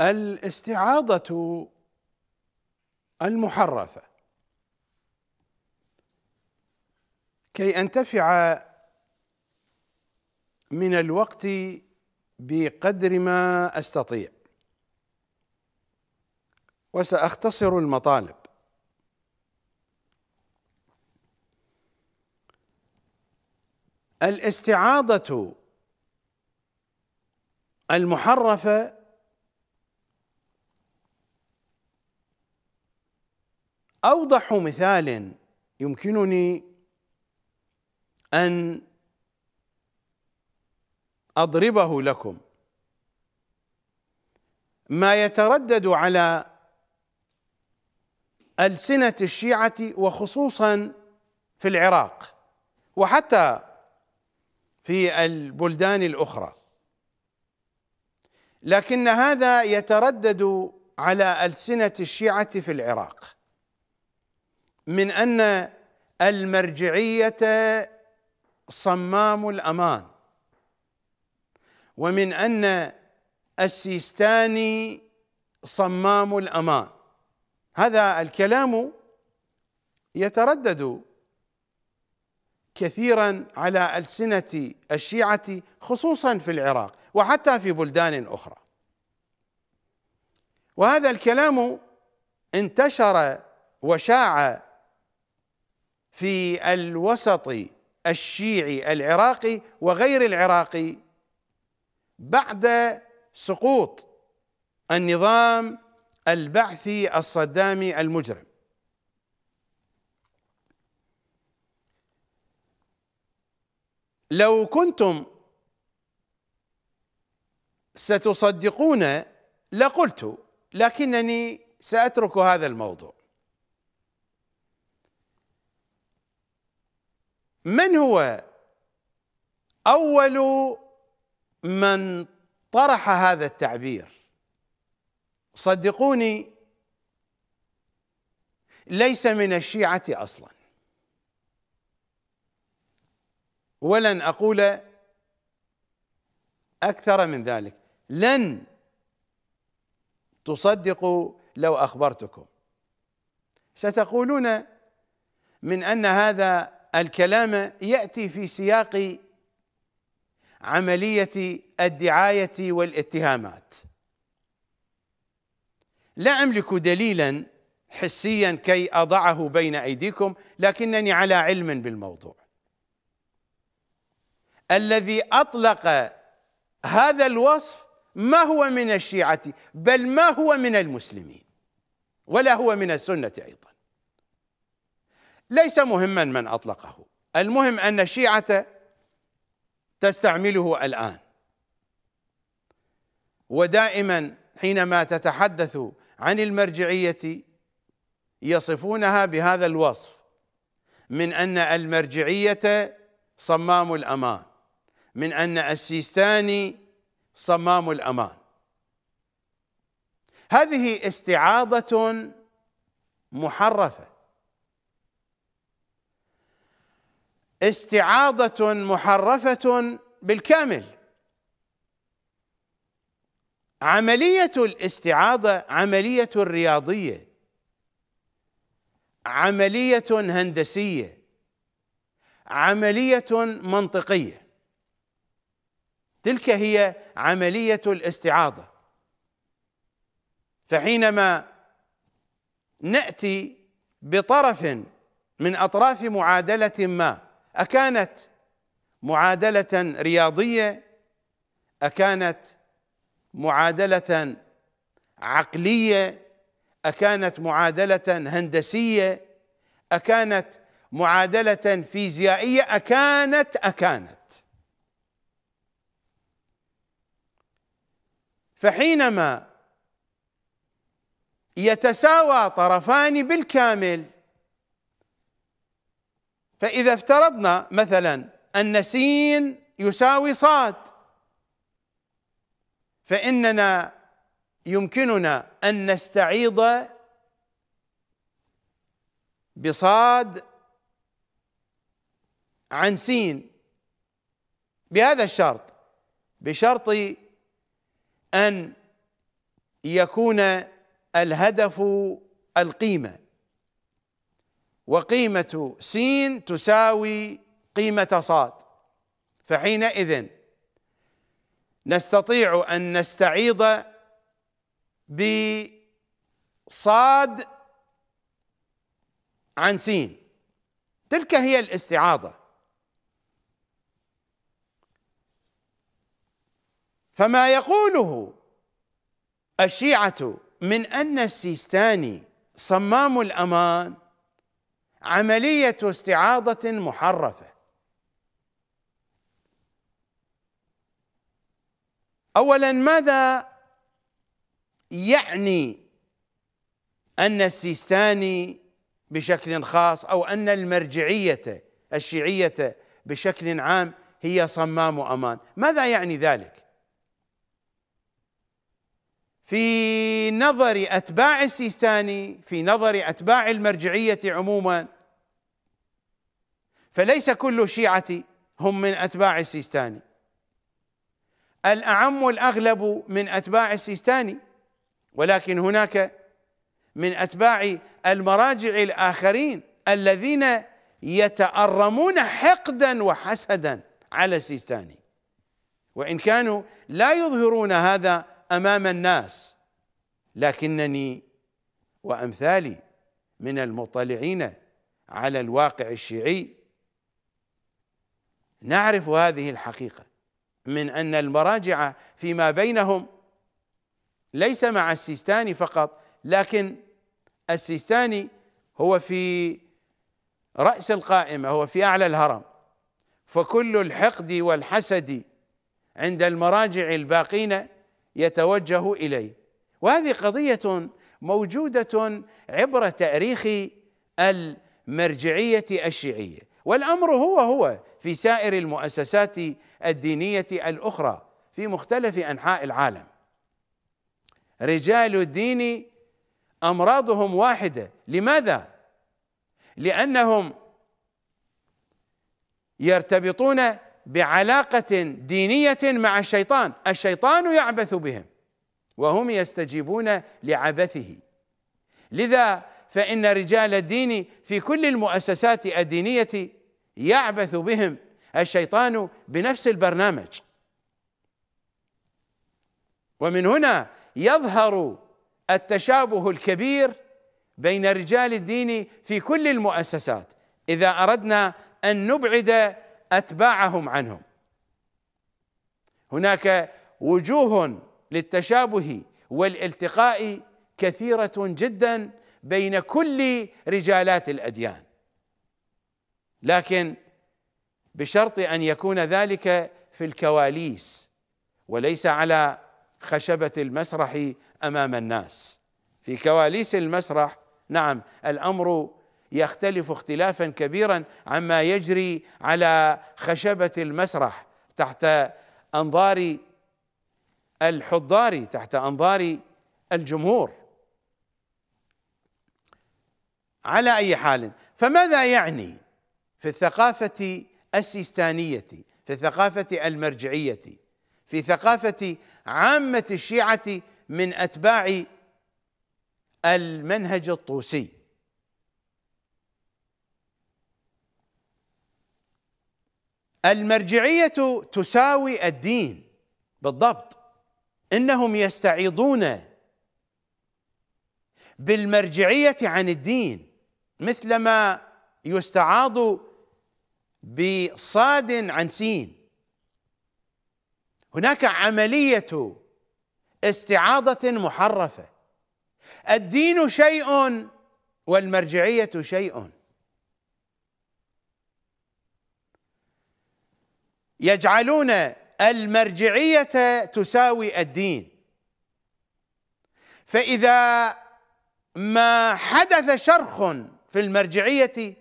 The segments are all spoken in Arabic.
الاستعاضة المحرفة كي أنتفع من الوقت بقدر ما أستطيع وسأختصر المطالب الاستعاضة المحرفة اوضح مثال يمكنني ان اضربه لكم ما يتردد على السنه الشيعه وخصوصا في العراق وحتى في البلدان الاخرى لكن هذا يتردد على السنه الشيعه في العراق من ان المرجعيه صمام الامان ومن ان السيستاني صمام الامان هذا الكلام يتردد كثيرا على السنه الشيعه خصوصا في العراق وحتى في بلدان اخرى وهذا الكلام انتشر وشاع في الوسط الشيعي العراقي وغير العراقي بعد سقوط النظام البعثي الصدامي المجرم لو كنتم ستصدقون لقلت لكنني ساترك هذا الموضوع من هو اول من طرح هذا التعبير صدقوني ليس من الشيعه اصلا ولن اقول اكثر من ذلك لن تصدقوا لو اخبرتكم ستقولون من ان هذا الكلام ياتي في سياق عمليه الدعايه والاتهامات لا املك دليلا حسيا كي اضعه بين ايديكم لكنني على علم بالموضوع الذي اطلق هذا الوصف ما هو من الشيعه بل ما هو من المسلمين ولا هو من السنه ايضا ليس مهما من اطلقه المهم ان الشيعه تستعمله الان ودائما حينما تتحدث عن المرجعيه يصفونها بهذا الوصف من ان المرجعيه صمام الامان من ان السيستاني صمام الامان هذه استعاضه محرفه استعاضة محرفة بالكامل عملية الاستعاضة عملية رياضية عملية هندسية عملية منطقية تلك هي عملية الاستعاضة فحينما نأتي بطرف من أطراف معادلة ما أكانت معادلة رياضية أكانت معادلة عقلية أكانت معادلة هندسية أكانت معادلة فيزيائية أكانت أكانت فحينما يتساوى طرفان بالكامل فإذا افترضنا مثلا أن سين يساوي صاد فإننا يمكننا أن نستعيض بصاد عن سين بهذا الشرط بشرط أن يكون الهدف القيمه وقيمة سين تساوي قيمة صاد فحينئذ نستطيع أن نستعيض بصاد عن سين تلك هي الاستعاضة فما يقوله الشيعة من أن السيستاني صمام الأمان عملية استعاضة محرفة أولا ماذا يعني أن السيستاني بشكل خاص أو أن المرجعية الشيعية بشكل عام هي صمام أمان ماذا يعني ذلك في نظر أتباع السيستاني في نظر أتباع المرجعية عموما فليس كل شيعة هم من أتباع السيستاني الأعم الأغلب من أتباع السيستاني ولكن هناك من أتباع المراجع الآخرين الذين يتأرمون حقدا وحسدا على السيستاني وإن كانوا لا يظهرون هذا أمام الناس لكنني وأمثالي من المطلعين على الواقع الشيعي نعرف هذه الحقيقة من أن المراجع فيما بينهم ليس مع السيستاني فقط لكن السيستاني هو في رأس القائمة هو في أعلى الهرم فكل الحقد والحسد عند المراجع الباقين يتوجه إليه وهذه قضية موجودة عبر تاريخ المرجعية الشيعية والأمر هو هو في سائر المؤسسات الدينيه الاخرى في مختلف انحاء العالم رجال الدين امراضهم واحده لماذا لانهم يرتبطون بعلاقه دينيه مع الشيطان الشيطان يعبث بهم وهم يستجيبون لعبثه لذا فان رجال الدين في كل المؤسسات الدينيه يعبث بهم الشيطان بنفس البرنامج ومن هنا يظهر التشابه الكبير بين رجال الدين في كل المؤسسات اذا اردنا ان نبعد اتباعهم عنهم هناك وجوه للتشابه والالتقاء كثيره جدا بين كل رجالات الاديان لكن بشرط ان يكون ذلك في الكواليس وليس على خشبه المسرح امام الناس في كواليس المسرح نعم الامر يختلف اختلافا كبيرا عما يجري على خشبه المسرح تحت انظار الحضار تحت انظار الجمهور على اي حال فماذا يعني في الثقافة السيستانية في الثقافة المرجعية في ثقافة عامة الشيعة من أتباع المنهج الطوسي المرجعية تساوي الدين بالضبط إنهم يستعيضون بالمرجعية عن الدين مثلما يستعاض بصاد عن سين هناك عمليه استعاضه محرفه الدين شيء والمرجعيه شيء يجعلون المرجعيه تساوي الدين فاذا ما حدث شرخ في المرجعيه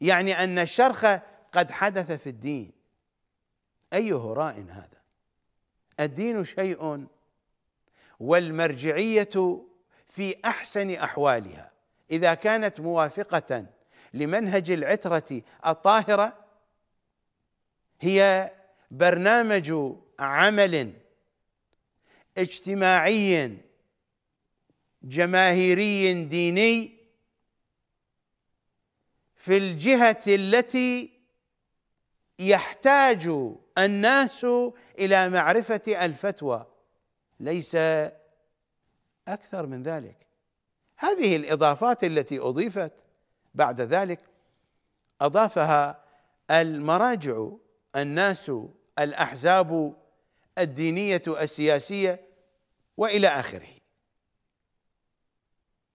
يعني ان الشرخ قد حدث في الدين أي هراء هذا الدين شيء والمرجعية في أحسن أحوالها إذا كانت موافقة لمنهج العترة الطاهرة هي برنامج عمل اجتماعي جماهيري ديني في الجهة التي يحتاج الناس الى معرفه الفتوى ليس اكثر من ذلك هذه الاضافات التي اضيفت بعد ذلك اضافها المراجع الناس الاحزاب الدينيه السياسيه والى اخره